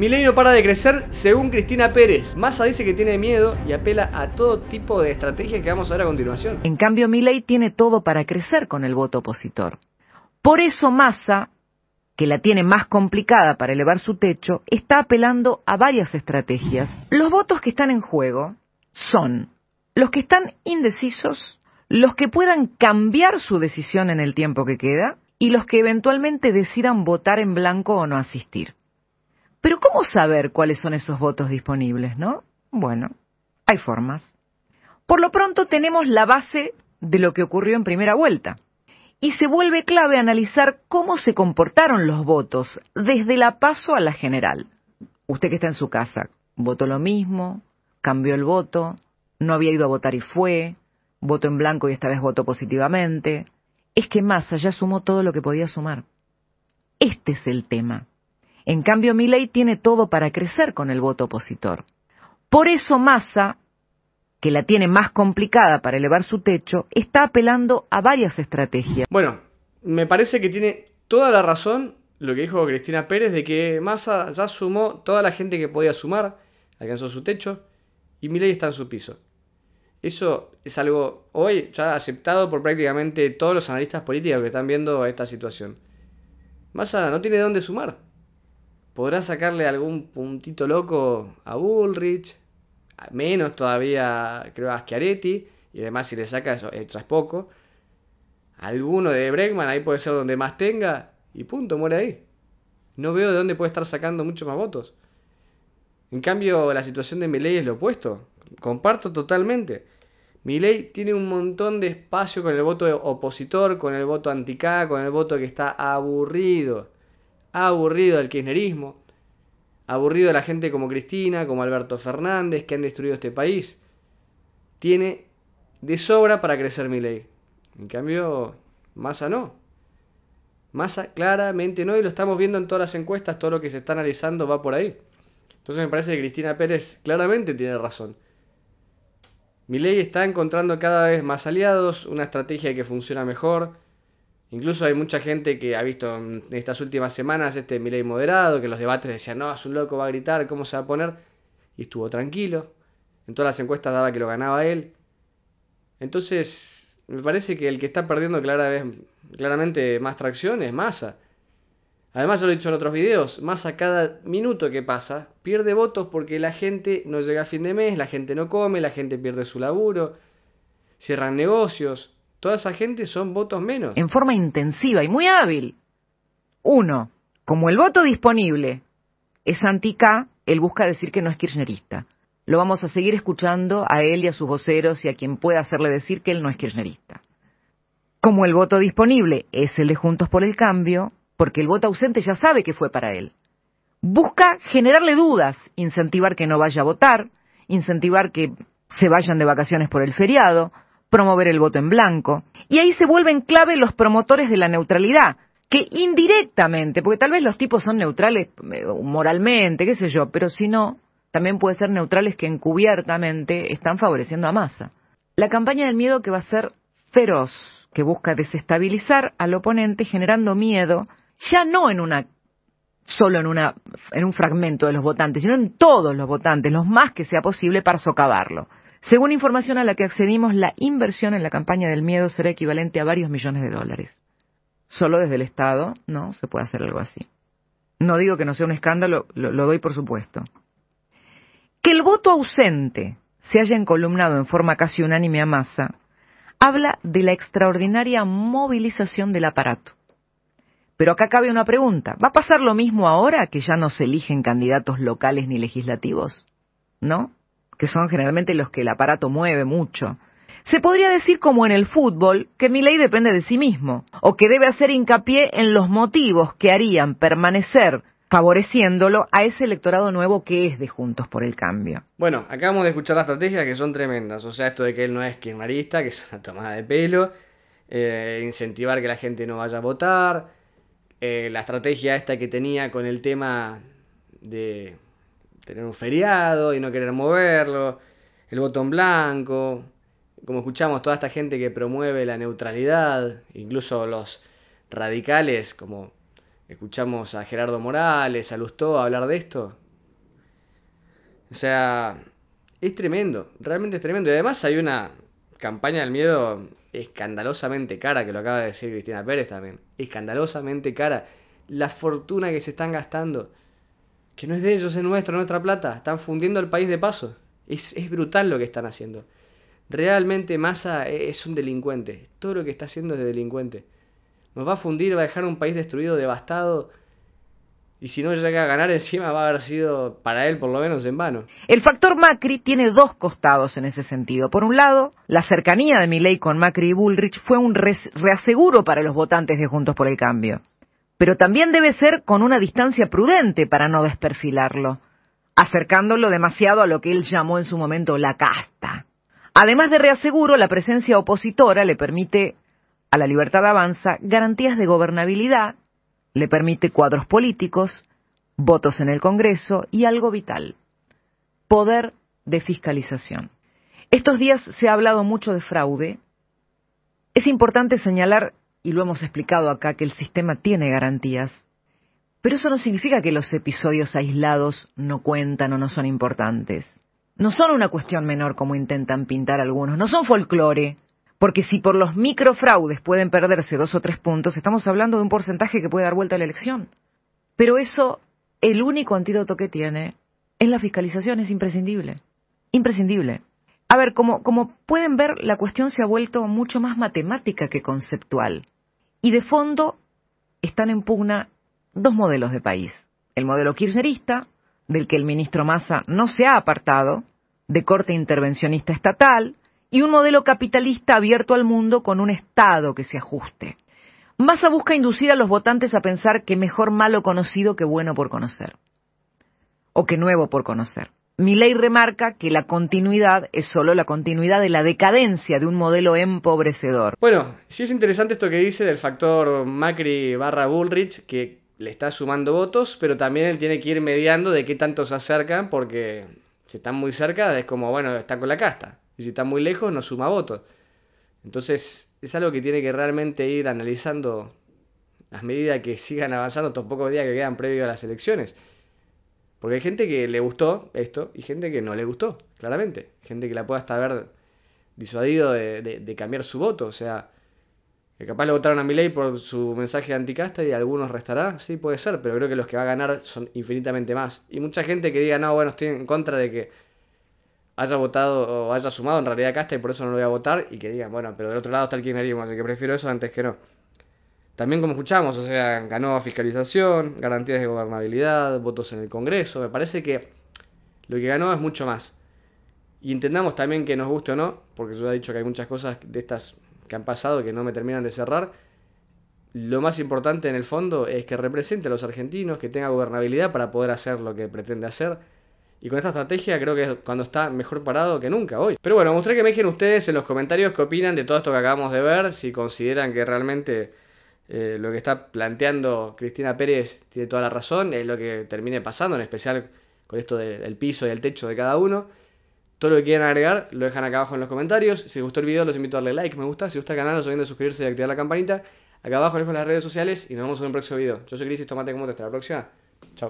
Milei no para de crecer según Cristina Pérez. Massa dice que tiene miedo y apela a todo tipo de estrategias que vamos a ver a continuación. En cambio, Milei tiene todo para crecer con el voto opositor. Por eso Massa, que la tiene más complicada para elevar su techo, está apelando a varias estrategias. Los votos que están en juego son los que están indecisos, los que puedan cambiar su decisión en el tiempo que queda y los que eventualmente decidan votar en blanco o no asistir. Pero ¿cómo saber cuáles son esos votos disponibles, no? Bueno, hay formas. Por lo pronto tenemos la base de lo que ocurrió en primera vuelta. Y se vuelve clave analizar cómo se comportaron los votos desde la paso a la general. Usted que está en su casa, votó lo mismo, cambió el voto, no había ido a votar y fue, votó en blanco y esta vez votó positivamente. Es que Massa ya sumó todo lo que podía sumar. Este es el tema. En cambio, Milei tiene todo para crecer con el voto opositor. Por eso Massa, que la tiene más complicada para elevar su techo, está apelando a varias estrategias. Bueno, me parece que tiene toda la razón lo que dijo Cristina Pérez de que Massa ya sumó toda la gente que podía sumar, alcanzó su techo y Milei está en su piso. Eso es algo hoy ya aceptado por prácticamente todos los analistas políticos que están viendo esta situación. Massa no tiene dónde sumar podrá sacarle algún puntito loco a Bullrich, menos todavía creo a Schiaretti, y además si le saca eso, eh, tras poco. Alguno de Bregman, ahí puede ser donde más tenga, y punto, muere ahí. No veo de dónde puede estar sacando muchos más votos. En cambio, la situación de Milei es lo opuesto. Comparto totalmente. Milei tiene un montón de espacio con el voto opositor, con el voto anti-K, con el voto que está aburrido. Ha aburrido al kirchnerismo, ha aburrido a la gente como Cristina, como Alberto Fernández, que han destruido este país. Tiene de sobra para crecer mi ley. En cambio, Massa no. Massa claramente no, y lo estamos viendo en todas las encuestas, todo lo que se está analizando va por ahí. Entonces me parece que Cristina Pérez claramente tiene razón. ley está encontrando cada vez más aliados, una estrategia que funciona mejor, Incluso hay mucha gente que ha visto en estas últimas semanas este Milei moderado, que los debates decían, no, es un loco, va a gritar, ¿cómo se va a poner? Y estuvo tranquilo. En todas las encuestas daba que lo ganaba él. Entonces, me parece que el que está perdiendo claramente más tracción es Massa. Además, ya lo he dicho en otros videos, Massa cada minuto que pasa pierde votos porque la gente no llega a fin de mes, la gente no come, la gente pierde su laburo, cierran negocios, Toda esa gente son votos menos. En forma intensiva y muy hábil. Uno, como el voto disponible es anti-K, él busca decir que no es kirchnerista. Lo vamos a seguir escuchando a él y a sus voceros y a quien pueda hacerle decir que él no es kirchnerista. Como el voto disponible es el de Juntos por el Cambio, porque el voto ausente ya sabe que fue para él. Busca generarle dudas, incentivar que no vaya a votar, incentivar que se vayan de vacaciones por el feriado, promover el voto en blanco. Y ahí se vuelven clave los promotores de la neutralidad, que indirectamente, porque tal vez los tipos son neutrales eh, moralmente, qué sé yo, pero si no, también puede ser neutrales que encubiertamente están favoreciendo a masa. La campaña del miedo que va a ser feroz, que busca desestabilizar al oponente generando miedo, ya no en una solo en una en un fragmento de los votantes, sino en todos los votantes, los más que sea posible para socavarlo. Según información a la que accedimos, la inversión en la campaña del miedo será equivalente a varios millones de dólares. Solo desde el Estado, ¿no? Se puede hacer algo así. No digo que no sea un escándalo, lo, doy por supuesto. Que el voto ausente se haya encolumnado en forma casi unánime a masa, habla de la extraordinaria movilización del aparato. Pero acá cabe una pregunta. ¿Va a pasar lo mismo ahora que ya no se eligen candidatos locales ni legislativos? ¿No? que son generalmente los que el aparato mueve mucho. Se podría decir como en el fútbol, que mi ley depende de sí mismo, o que debe hacer hincapié en los motivos que harían permanecer favoreciéndolo a ese electorado nuevo que es de Juntos por el Cambio. Bueno, acabamos de escuchar las estrategias que son tremendas, o sea, esto de que él no es kirchnerista, que es una tomada de pelo, eh, incentivar que la gente no vaya a votar, eh, la estrategia esta que tenía con el tema de tener un feriado y no querer moverlo, el botón blanco, como escuchamos, toda esta gente que promueve la neutralidad, incluso los radicales, como escuchamos a Gerardo Morales, a Lustó hablar de esto. O sea, es tremendo, realmente es tremendo. Y además hay una campaña del miedo escandalosamente cara, que lo acaba de decir Cristina Pérez también. Escandalosamente cara. La fortuna que se están gastando que no es de ellos, es nuestro, nuestra plata. Están fundiendo el país de paso. Es, es brutal lo que están haciendo. Realmente Massa e, es un delincuente. Todo lo que está haciendo es de delincuente. Nos va a fundir, va a dejar un país destruido, devastado. Y si no llega a ganar encima va a haber sido para él por lo menos en vano. El factor Macri tiene dos costados en ese sentido. Por un lado, la cercanía de Milei con Macri y Bullrich fue un reaseguro para los votantes de Juntos por el Cambio pero también debe ser con una distancia prudente para no desperfilarlo, acercándolo demasiado a lo que él llamó en su momento la casta. Además de reaseguro, la presencia opositora le permite a la libertad avanza garantías de gobernabilidad, le permite cuadros políticos, votos en el Congreso y algo vital, poder de fiscalización. Estos días se ha hablado mucho de fraude. Es importante señalar y lo hemos explicado acá, que el sistema tiene garantías. Pero eso no significa que los episodios aislados no cuentan o no son importantes. No son una cuestión menor como intentan pintar algunos, no son folclore, porque si por los microfraudes pueden perderse dos o tres puntos, estamos hablando de un porcentaje que puede dar vuelta a la elección. Pero eso, el único antídoto que tiene es la fiscalización, es imprescindible. Imprescindible. A ver, como, como pueden ver, la cuestión se ha vuelto mucho más matemática que conceptual. Y de fondo están en pugna dos modelos de país. El modelo kirchnerista, del que el ministro Massa no se ha apartado, de corte intervencionista estatal, y un modelo capitalista abierto al mundo con un Estado que se ajuste. Massa busca inducir a los votantes a pensar que mejor malo conocido que bueno por conocer, o que nuevo por conocer. Mi ley remarca que la continuidad es solo la continuidad de la decadencia de un modelo empobrecedor. Bueno, sí es interesante esto que dice del factor Macri barra Bullrich, que le está sumando votos, pero también él tiene que ir mediando de qué tanto se acercan, porque si están muy cerca es como, bueno, está con la casta, y si están muy lejos no suma votos. Entonces es algo que tiene que realmente ir analizando las medidas que sigan avanzando, pocos días que quedan previo a las elecciones. Porque hay gente que le gustó esto y gente que no le gustó, claramente. Gente que la puede hasta haber disuadido de, cambiar su voto. O sea, que capaz le votaron a Milei por su mensaje de anticasta y algunos restará. Sí, puede ser, pero creo que los que va a ganar son infinitamente más. Y mucha gente que diga, no, bueno, estoy en contra de que haya votado o haya sumado en realidad Casta y por eso no lo voy a votar. Y que digan, bueno, pero del otro lado está el kirchnerismo, así que prefiero eso antes que no. También como escuchamos, o sea, ganó fiscalización, garantías de gobernabilidad, votos en el Congreso. Me parece que lo que ganó es mucho más. Y entendamos también que nos guste o no, porque yo ya he dicho que hay muchas cosas de estas que han pasado que no me terminan de cerrar. Lo más importante en el fondo es que represente a los argentinos, que tenga gobernabilidad para poder hacer lo que pretende hacer. Y con esta estrategia creo que es cuando está mejor parado que nunca hoy. Pero bueno, mostré que me dejen ustedes en los comentarios qué opinan de todo esto que acabamos de ver, si consideran que realmente eh, lo que está planteando Cristina Pérez tiene toda la razón, es lo que termine pasando, en especial con esto del piso y el techo de cada uno. Todo lo que quieran agregar lo dejan acá abajo en los comentarios. Si les gustó el video, los invito a darle like, me gusta. Si gusta el canal, no se olviden de suscribirse y activar la campanita. Acá abajo les dejo las redes sociales y nos vemos en un próximo video. Yo soy Cris, tomate como te hasta la próxima. Chao.